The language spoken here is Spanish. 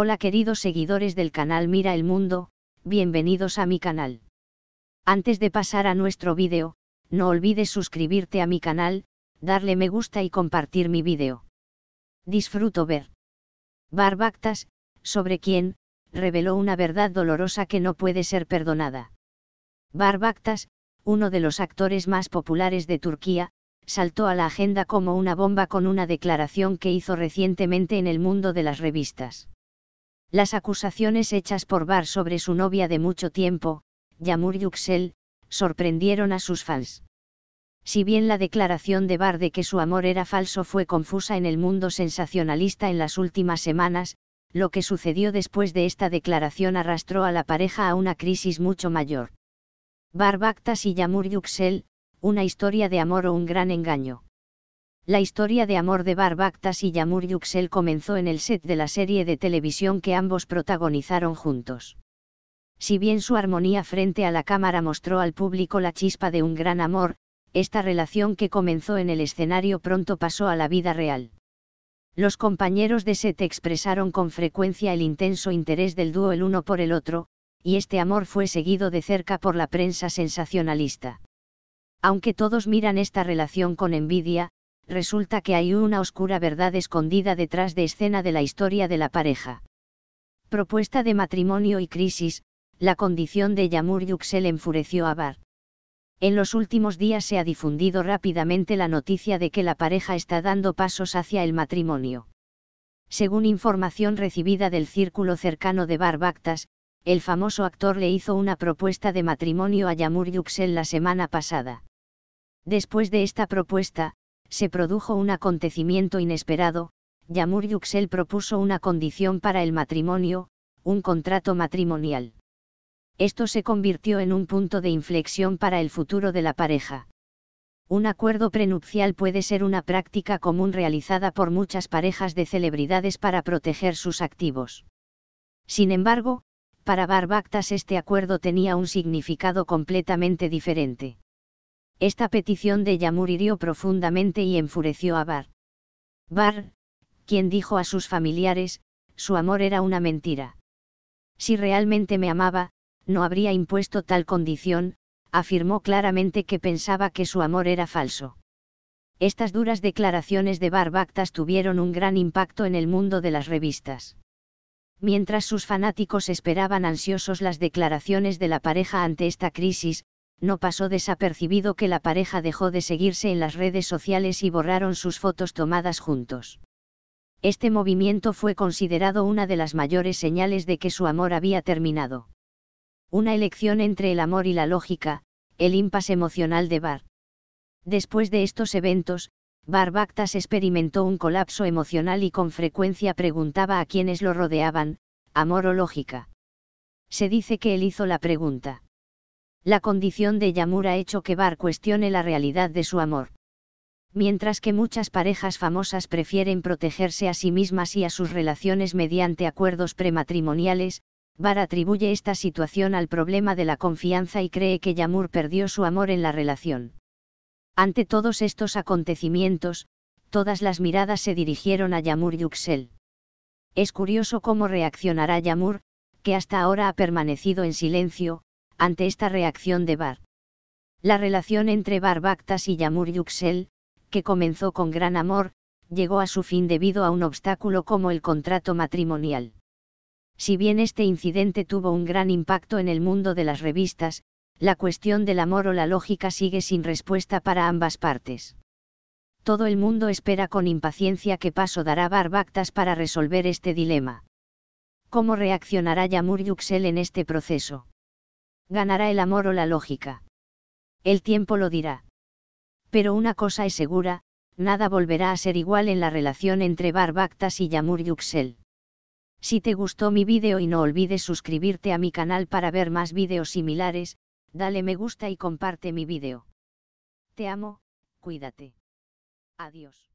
Hola queridos seguidores del canal Mira el Mundo, bienvenidos a mi canal. Antes de pasar a nuestro vídeo, no olvides suscribirte a mi canal, darle me gusta y compartir mi vídeo. Disfruto ver. Barbactas, sobre quien, reveló una verdad dolorosa que no puede ser perdonada. Barbactas, uno de los actores más populares de Turquía, saltó a la agenda como una bomba con una declaración que hizo recientemente en el mundo de las revistas las acusaciones hechas por Bar sobre su novia de mucho tiempo, Yamur Yuxel, sorprendieron a sus fans. Si bien la declaración de Bar de que su amor era falso fue confusa en el mundo sensacionalista en las últimas semanas, lo que sucedió después de esta declaración arrastró a la pareja a una crisis mucho mayor. Bar Bactas y Yamur Yuxel, una historia de amor o un gran engaño. La historia de amor de Barbactas y Yamur Yuxel comenzó en el set de la serie de televisión que ambos protagonizaron juntos. Si bien su armonía frente a la cámara mostró al público la chispa de un gran amor, esta relación que comenzó en el escenario pronto pasó a la vida real. Los compañeros de set expresaron con frecuencia el intenso interés del dúo el uno por el otro, y este amor fue seguido de cerca por la prensa sensacionalista. Aunque todos miran esta relación con envidia, resulta que hay una oscura verdad escondida detrás de escena de la historia de la pareja. Propuesta de matrimonio y crisis, la condición de Yamur Yuxel enfureció a Bar. En los últimos días se ha difundido rápidamente la noticia de que la pareja está dando pasos hacia el matrimonio. Según información recibida del círculo cercano de Bactas, el famoso actor le hizo una propuesta de matrimonio a Yamur Yuxel la semana pasada. Después de esta propuesta, se produjo un acontecimiento inesperado, Yamur Yuxel propuso una condición para el matrimonio, un contrato matrimonial. Esto se convirtió en un punto de inflexión para el futuro de la pareja. Un acuerdo prenupcial puede ser una práctica común realizada por muchas parejas de celebridades para proteger sus activos. Sin embargo, para Barbactas este acuerdo tenía un significado completamente diferente. Esta petición de Yamur hirió profundamente y enfureció a Bar. Bar, quien dijo a sus familiares, su amor era una mentira. Si realmente me amaba, no habría impuesto tal condición, afirmó claramente que pensaba que su amor era falso. Estas duras declaraciones de Bactas tuvieron un gran impacto en el mundo de las revistas. Mientras sus fanáticos esperaban ansiosos las declaraciones de la pareja ante esta crisis, no pasó desapercibido que la pareja dejó de seguirse en las redes sociales y borraron sus fotos tomadas juntos. Este movimiento fue considerado una de las mayores señales de que su amor había terminado. Una elección entre el amor y la lógica, el impas emocional de Bar. Después de estos eventos, Barbactas experimentó un colapso emocional y con frecuencia preguntaba a quienes lo rodeaban, amor o lógica. Se dice que él hizo la pregunta. La condición de Yamur ha hecho que Bar cuestione la realidad de su amor. Mientras que muchas parejas famosas prefieren protegerse a sí mismas y a sus relaciones mediante acuerdos prematrimoniales, Bar atribuye esta situación al problema de la confianza y cree que Yamur perdió su amor en la relación. Ante todos estos acontecimientos, todas las miradas se dirigieron a Yamur Yuxel. Es curioso cómo reaccionará Yamur, que hasta ahora ha permanecido en silencio, ante esta reacción de Bar, La relación entre Barbactas y Yamur Yuxel, que comenzó con gran amor, llegó a su fin debido a un obstáculo como el contrato matrimonial. Si bien este incidente tuvo un gran impacto en el mundo de las revistas, la cuestión del amor o la lógica sigue sin respuesta para ambas partes. Todo el mundo espera con impaciencia qué paso dará Barbactas para resolver este dilema. ¿Cómo reaccionará Yamur Yuxel en este proceso? ganará el amor o la lógica. El tiempo lo dirá. Pero una cosa es segura, nada volverá a ser igual en la relación entre Barbactas y Yamur Yuxel. Si te gustó mi vídeo y no olvides suscribirte a mi canal para ver más vídeos similares, dale me gusta y comparte mi vídeo. Te amo, cuídate. Adiós.